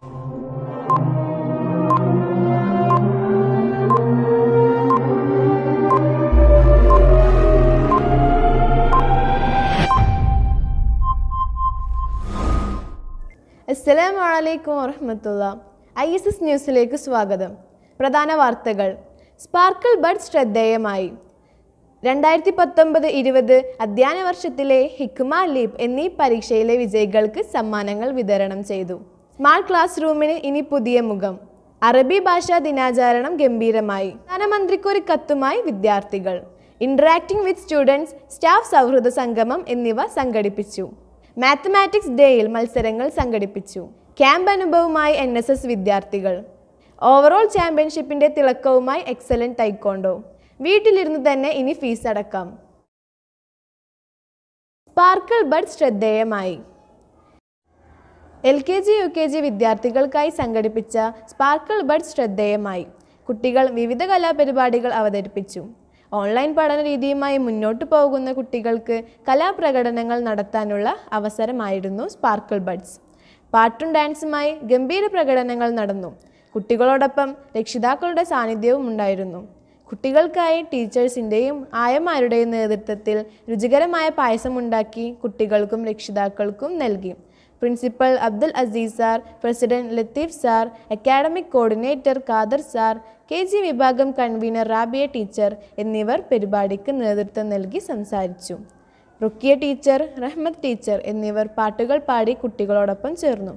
അസ്സലാമു അലൈക്കും വറഹമത്തുള്ള ഐ എസ് എസ് ന്യൂസിലേക്ക് സ്വാഗതം പ്രധാന വാർത്തകൾ സ്പാർക്കിൾ ബഡ് ശ്രദ്ധേയമായി രണ്ടായിരത്തി പത്തൊമ്പത് ഇരുപത് അധ്യയന വർഷത്തിലെ ഹിക്മ ലീപ് എന്നീ പരീക്ഷയിലെ വിജയികൾക്ക് സമ്മാനങ്ങൾ വിതരണം ചെയ്തു സ്മാർട്ട് ക്ലാസ് റൂമിന് ഇനി പുതിയ മുഖം അറബി ഭാഷാ ദിനാചരണം ഗംഭീരമായി പ്രധാനമന്ത്രിക്കൊരു കത്തുമായി വിദ്യാർത്ഥികൾ ഇൻട്രാക്ടിംഗ് വിത്ത് സ്റ്റുഡൻസ് സ്റ്റാഫ് സൗഹൃദ സംഗമം എന്നിവ സംഘടിപ്പിച്ചു മാത്തമാറ്റിക്സ് ഡേയിൽ മത്സരങ്ങൾ സംഘടിപ്പിച്ചു ക്യാമ്പ് അനുഭവമായി എൻ എസ് എസ് വിദ്യാർത്ഥികൾ ഓവറോൾ ചാമ്പ്യൻഷിപ്പിന്റെ തിളക്കവുമായി എക്സലന്റ് തൈക്കോണ്ടോ വീട്ടിലിരുന്ന് തന്നെ ഇനി ഫീസ് അടക്കാം സ്പാർക്കിൾ ബഡ് ശ്രദ്ധേയമായി L K G U K G വിദ്യാർത്ഥികൾക്കായി സംഘടിപ്പിച്ച സ്പാർക്കിൾ ബഡ് ശ്രദ്ധേയമായി കുട്ടികൾ വിവിധ കലാപരിപാടികൾ അവതരിപ്പിച്ചു ഓൺലൈൻ പഠന രീതിയുമായി മുന്നോട്ട് പോകുന്ന കുട്ടികൾക്ക് കലാപ്രകടനങ്ങൾ നടത്താനുള്ള അവസരമായിരുന്നു സ്പാർക്കിൾ ബഡ്സ് പാട്ടും ഡാൻസുമായി ഗംഭീര പ്രകടനങ്ങൾ നടന്നു കുട്ടികളോടൊപ്പം രക്ഷിതാക്കളുടെ സാന്നിധ്യവും ഉണ്ടായിരുന്നു കുട്ടികൾക്കായി ടീച്ചേഴ്സിൻ്റെയും ആയമാരുടെയും നേതൃത്വത്തിൽ രുചികരമായ പായസമുണ്ടാക്കി കുട്ടികൾക്കും രക്ഷിതാക്കൾക്കും നൽകി principal Abdul Aziz sir president Latheef sir academic coordinator Khader sir K G വിഭാഗം കൺവീനർ റാബിയ ടീച്ചർ എന്നിവർ പരിപാടിക്ക് നേതൃത്വം നൽകി സംസാരിച്ചു റുക്കിയ ടീച്ചർ റഹ്മത്ത് ടീച്ചർ എന്നിവർ പാട്ടുകൾ പാടി കുട്ടികളോടൊപ്പം ചേർന്നു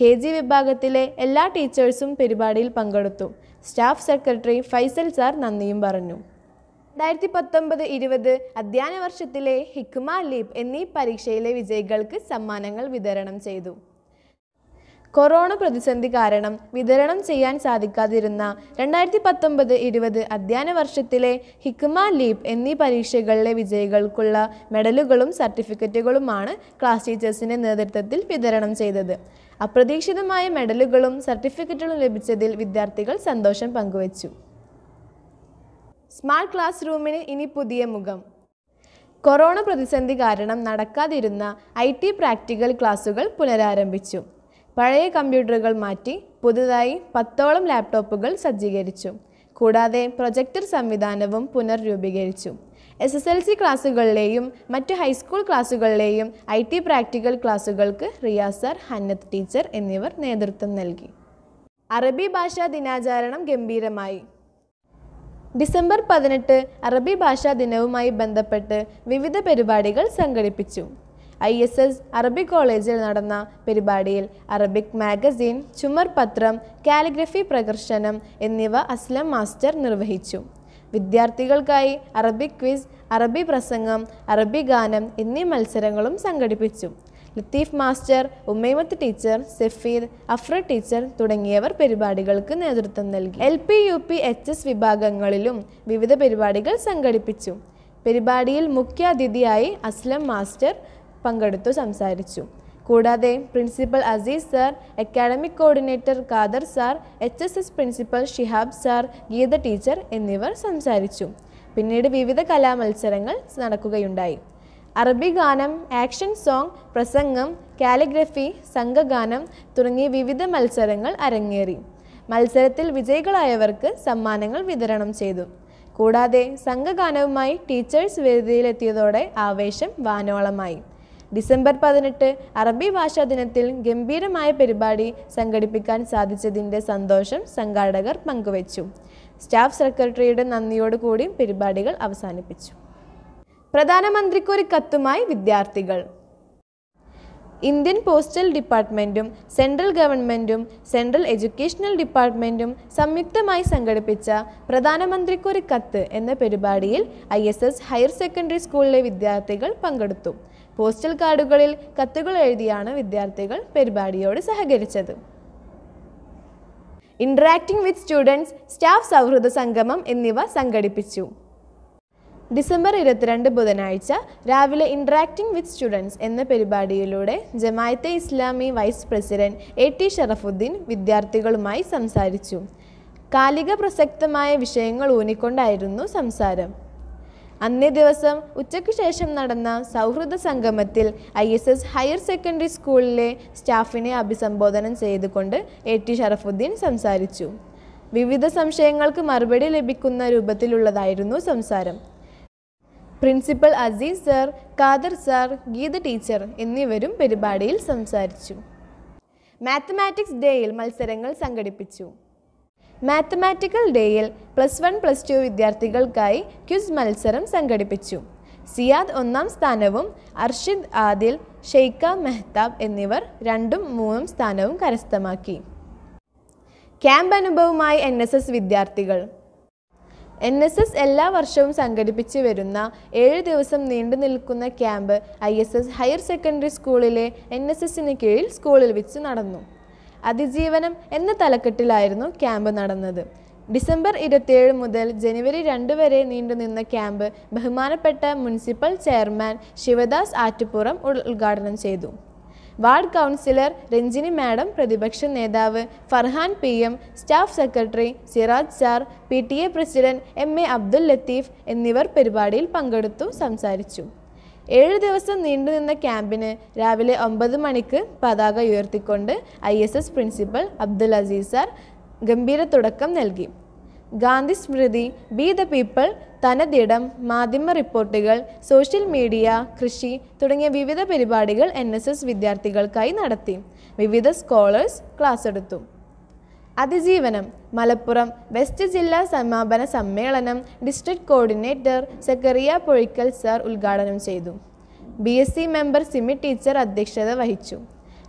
കെ ജി വിഭാഗത്തിലെ എല്ലാ ടീച്ചേഴ്സും പരിപാടിയിൽ പങ്കെടുത്തു സ്റ്റാഫ് സെക്രട്ടറി ഫൈസൽ സാർ നന്ദിയും പറഞ്ഞു രണ്ടായിരത്തി പത്തൊമ്പത് ഇരുപത് അധ്യയന വർഷത്തിലെ ഹിക്മ ലീപ് എന്നീ പരീക്ഷയിലെ വിജയികൾക്ക് സമ്മാനങ്ങൾ വിതരണം ചെയ്തു കൊറോണ പ്രതിസന്ധി കാരണം വിതരണം ചെയ്യാൻ സാധിക്കാതിരുന്ന രണ്ടായിരത്തി പത്തൊമ്പത് ഇരുപത് അധ്യയന വർഷത്തിലെ ഹിക്മ ലീപ് എന്നീ പരീക്ഷകളിലെ വിജയികൾക്കുള്ള മെഡലുകളും സർട്ടിഫിക്കറ്റുകളുമാണ് ക്ലാസ് ടീച്ചേഴ്സിൻ്റെ നേതൃത്വത്തിൽ വിതരണം ചെയ്തത് അപ്രതീക്ഷിതമായ മെഡലുകളും സർട്ടിഫിക്കറ്റുകളും ലഭിച്ചതിൽ വിദ്യാർത്ഥികൾ സന്തോഷം പങ്കുവച്ചു സ്മാർട്ട് ക്ലാസ് റൂമിന് ഇനി പുതിയ മുഖം കൊറോണ പ്രതിസന്ധി കാരണം നടക്കാതിരുന്ന ഐ ടി പ്രാക്ടിക്കൽ ക്ലാസുകൾ പുനരാരംഭിച്ചു പഴയ കമ്പ്യൂട്ടറുകൾ മാറ്റി പുതുതായി പത്തോളം ലാപ്ടോപ്പുകൾ സജ്ജീകരിച്ചു കൂടാതെ പ്രൊജക്ടർ സംവിധാനവും പുനർരൂപീകരിച്ചു എസ് എസ് എൽ സി ക്ലാസ്സുകളിലെയും മറ്റ് ഹൈസ്കൂൾ ക്ലാസ്സുകളിലെയും ഐ ടി പ്രാക്ടിക്കൽ ക്ലാസ്സുകൾക്ക് റിയാസർ ഹന്നത്ത് ടീച്ചർ എന്നിവർ നേതൃത്വം നൽകി അറബി ഭാഷാ ദിനാചരണം ഗംഭീരമായി ഡിസംബർ പതിനെട്ട് അറബി ഭാഷാ ദിനവുമായി ബന്ധപ്പെട്ട് വിവിധ പരിപാടികൾ സംഘടിപ്പിച്ചു ഐ എസ് എസ് അറബി കോളേജിൽ നടന്ന പരിപാടിയിൽ അറബിക് മാഗസിൻ ചുമർ പത്രം കാലിഗ്രഫി പ്രദർശനം എന്നിവ അസ്ലം മാസ്റ്റർ നിർവഹിച്ചു വിദ്യാർത്ഥികൾക്കായി അറബിക് ക്വിസ് അറബി പ്രസംഗം അറബി ഗാനം എന്നീ മത്സരങ്ങളും സംഘടിപ്പിച്ചു Latheef master Ummaimath teacher Safeed Afra teacher തുടങ്ങിയവർ പരിപാടികൾക്ക് നേതൃത്വം നൽകി L P U P H S വിഭാഗങ്ങളിലും വിവിധ പരിപാടികൾ സംഘടിപ്പിച്ചു പരിപാടിയിൽ മുഖ്യാതിഥിയായി അസ്ലം മാസ്റ്റർ പങ്കെടുത്തു സംസാരിച്ചു കൂടാതെ principal Aziz sir academic coordinator Khader sir H S S principal Shihab sir Geetha teacher എന്നിവർ സംസാരിച്ചു പിന്നീട് വിവിധ കലാമത്സരങ്ങൾ നടക്കുകയുണ്ടായി അറബി ഗാനം ആക്ഷൻ സോങ് പ്രസംഗം കാലിഗ്രഫി സംഘഗാനം തുടങ്ങിയ വിവിധ മത്സരങ്ങൾ അരങ്ങേറി മത്സരത്തിൽ വിജയികളായവർക്ക് സമ്മാനങ്ങൾ വിതരണം ചെയ്തു കൂടാതെ സംഘഗാനവുമായി ടീച്ചേഴ്സ് വേദിയിലെത്തിയതോടെ ആവേശം വാനോളമായി ഡിസംബർ പതിനെട്ട് അറബി ഭാഷാ ദിനത്തിൽ ഗംഭീരമായ പരിപാടി സംഘടിപ്പിക്കാൻ സാധിച്ചതിൻ്റെ സന്തോഷം സംഘാടകർ പങ്കുവച്ചു സ്റ്റാഫ് സെക്രട്ടറിയുടെ നന്ദിയോടുകൂടി പരിപാടികൾ അവസാനിപ്പിച്ചു പ്രധാനമന്ത്രിക്കൊരു കത്തുമായി വിദ്യാർത്ഥികൾ ഇന്ത്യൻ പോസ്റ്റൽ ഡിപ്പാർട്ട്മെൻറ്റും സെൻട്രൽ ഗവൺമെൻറ്റും സെൻട്രൽ എഡ്യൂക്കേഷണൽ ഡിപ്പാർട്ട്മെൻറ്റും സംയുക്തമായി സംഘടിപ്പിച്ച പ്രധാനമന്ത്രിക്കൊരു കത്ത് എന്ന പരിപാടിയിൽ I S S higher secondary സ്കൂളിലെ വിദ്യാർത്ഥികൾ പങ്കെടുത്തു പോസ്റ്റൽ കാർഡുകളിൽ കത്തുകൾ എഴുതിയാണ് വിദ്യാർത്ഥികൾ പരിപാടിയോട് സഹകരിച്ചത് ഇൻട്രാക്ടിംഗ് വിത്ത് സ്റ്റുഡൻസ് സ്റ്റാഫ് സൗഹൃദ സംഗമം എന്നിവ സംഘടിപ്പിച്ചു ഡിസംബർ ഇരുപത്തിരണ്ട് ബുധനാഴ്ച രാവിലെ ഇൻട്രാക്ടിംഗ് വിത്ത് സ്റ്റുഡൻസ് എന്ന പരിപാടിയിലൂടെ Jamaate Islami vice president A T Sharafuddin വിദ്യാർത്ഥികളുമായി സംസാരിച്ചു കാലിക പ്രസക്തമായ വിഷയങ്ങൾ ഊന്നിക്കൊണ്ടായിരുന്നു സംസാരം അന്നേ ദിവസം ഉച്ചയ്ക്ക് ശേഷം നടന്ന സൗഹൃദ സംഗമത്തിൽ I S S higher secondary സ്കൂളിലെ സ്റ്റാഫിനെ അഭിസംബോധന ചെയ്തുകൊണ്ട് എ ടി ഷറഫുദ്ദീൻ സംസാരിച്ചു വിവിധ സംശയങ്ങൾക്ക് മറുപടി ലഭിക്കുന്ന രൂപത്തിലുള്ളതായിരുന്നു സംസാരം principal Aziz sir Khader sir Geetha teacher എന്നിവരും പരിപാടിയിൽ സംസാരിച്ചു മാത്തമാറ്റിക്സ് ഡേയിൽ മത്സരങ്ങൾ സംഘടിപ്പിച്ചു മാത്തമാറ്റിക്കൽ ഡേയിൽ പ്ലസ് വൺ പ്ലസ് ടു വിദ്യാർത്ഥികൾക്കായി ക്വിസ് മത്സരം സംഘടിപ്പിച്ചു സിയാദ് ഒന്നാം സ്ഥാനവും അർഷിദ് ആദിൽ ഷെയ്ഖ മെഹ്താബ് എന്നിവർ രണ്ടും മൂന്നും സ്ഥാനവും കരസ്ഥമാക്കി ക്യാമ്പ് അനുഭവമായി എൻ വിദ്യാർത്ഥികൾ എൻ എസ് എസ് എല്ലാ വർഷവും സംഘടിപ്പിച്ച് വരുന്ന ഏഴ് ദിവസം നീണ്ടു നിൽക്കുന്ന camp I S S higher secondary സ്കൂളിലെ എൻ എസ് എസിന് കീഴിൽ സ്കൂളിൽ വെച്ച് നടന്നു അതിജീവനം എന്ന തലക്കെട്ടിലായിരുന്നു ക്യാമ്പ് നടന്നത് ഡിസംബർ ഇരുപത്തിയേഴ് മുതൽ ജനുവരി രണ്ട് വരെ നീണ്ടുനിന്ന ക്യാമ്പ് ബഹുമാനപ്പെട്ട മുനിസിപ്പൽ ചെയർമാൻ ശിവദാസ് ആറ്റുപുറം ഉദ്ഘാടനം ചെയ്തു വാർഡ് കൗൺസിലർ രഞ്ജിനി മാഡം പ്രതിപക്ഷ നേതാവ് Farhan P M staff secretary Siraj sir P T A president M A Abdul Latheef എന്നിവർ പരിപാടിയിൽ പങ്കെടുത്തു സംസാരിച്ചു ഏഴ് ദിവസം നീണ്ടുനിന്ന ക്യാമ്പിന് രാവിലെ ഒമ്പത് മണിക്ക് പതാക ഉയർത്തിക്കൊണ്ട് I S S principal Abdul Aziz sir ഗംഭീര തുടക്കം നൽകി Gandhi Smriti be the people തനതിടം മാധ്യമ റിപ്പോർട്ടുകൾ സോഷ്യൽ മീഡിയ കൃഷി തുടങ്ങിയ വിവിധ പരിപാടികൾ എൻ എസ് എസ് വിദ്യാർത്ഥികൾക്കായി നടത്തി വിവിധ സ്കോളേഴ്സ് ക്ലാസ് എടുത്തു അതിജീവനം മലപ്പുറം വെസ്റ്റ് ജില്ലാ സമാപന സമ്മേളനം district coordinator Zakaria Pozhikkal sir ഉദ്ഘാടനം ചെയ്തു B S C member Simi teacher അധ്യക്ഷത വഹിച്ചു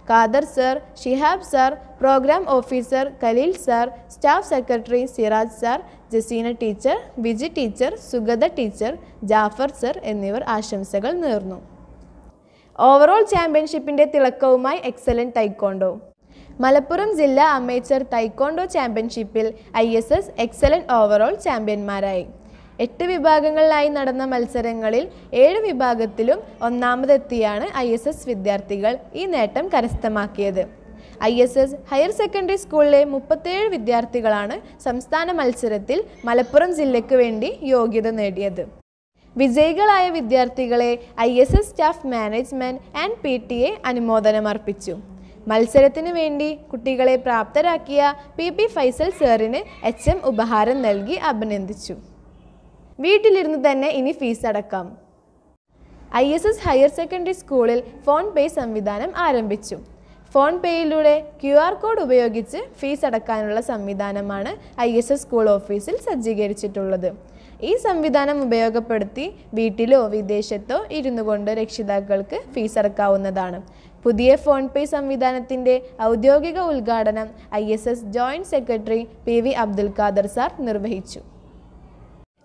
Khader sir Shihab sir programme officer Khaleel sir staff secretary Siraj sir Jaseena teacher Biji teacher Sugatha teacher Jafar sir എന്നിവർ ആശംസകൾ നേർന്നു ഓവറോൾ ചാമ്പ്യൻഷിപ്പിൻ്റെ തിളക്കവുമായി എക്സലൻറ്റ് തൈക്കോണ്ടോ മലപ്പുറം ജില്ലാ അമേച്ചർ തൈക്കോണ്ടോ ചാമ്പ്യൻഷിപ്പിൽ I S S excellent overall ചാമ്പ്യന്മാരായി എട്ട് വിഭാഗങ്ങളിലായി നടന്ന മത്സരങ്ങളിൽ ഏഴ് വിഭാഗത്തിലും ഒന്നാമതെത്തിയാണ് ഐ എസ് എസ് വിദ്യാർത്ഥികൾ ഈ നേട്ടം കരസ്ഥമാക്കിയത് I S S higher secondary സ്കൂളിലെ മുപ്പത്തേഴ് വിദ്യാർത്ഥികളാണ് സംസ്ഥാന മത്സരത്തിൽ മലപ്പുറം ജില്ലയ്ക്ക് വേണ്ടി യോഗ്യത നേടിയത് വിജയികളായ വിദ്യാർത്ഥികളെ I S S staff management and P T A അനുമോദനമർപ്പിച്ചു മത്സരത്തിന് വേണ്ടി കുട്ടികളെ പ്രാപ്തരാക്കിയ പി പി ഫൈസൽ സാറിന് എച്ച് എം ഉപഹാരം നൽകി അഭിനന്ദിച്ചു വീട്ടിലിരുന്ന് തന്നെ ഇനി ഫീസ് അടക്കാം I S S higher secondary സ്കൂളിൽ ഫോൺ പേ സംവിധാനം ആരംഭിച്ചു ഫോൺ പേയിലൂടെ ക്യു ആർ കോഡ് ഉപയോഗിച്ച് ഫീസ് അടക്കാനുള്ള സംവിധാനമാണ് ഐ എസ് എസ് സ്കൂൾ ഓഫീസിൽ സജ്ജീകരിച്ചിട്ടുള്ളത് ഈ സംവിധാനം ഉപയോഗപ്പെടുത്തി വീട്ടിലോ വിദേശത്തോ ഇരുന്നു കൊണ്ട് രക്ഷിതാക്കൾക്ക് ഫീസ് അടക്കാവുന്നതാണ് പുതിയ ഫോൺ പേ സംവിധാനത്തിൻ്റെ ഔദ്യോഗിക ഉദ്ഘാടനം I S S joint secretary P V Abdul Khader sir നിർവഹിച്ചു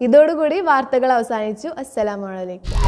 ಇದೋಡುಗುಡಿ ವಾರ್ತಗಳ ಅವಸಾನಿಚ್ಯು ಅಸ್ಸಲಾಮವಳಳಿಕ್ಯು.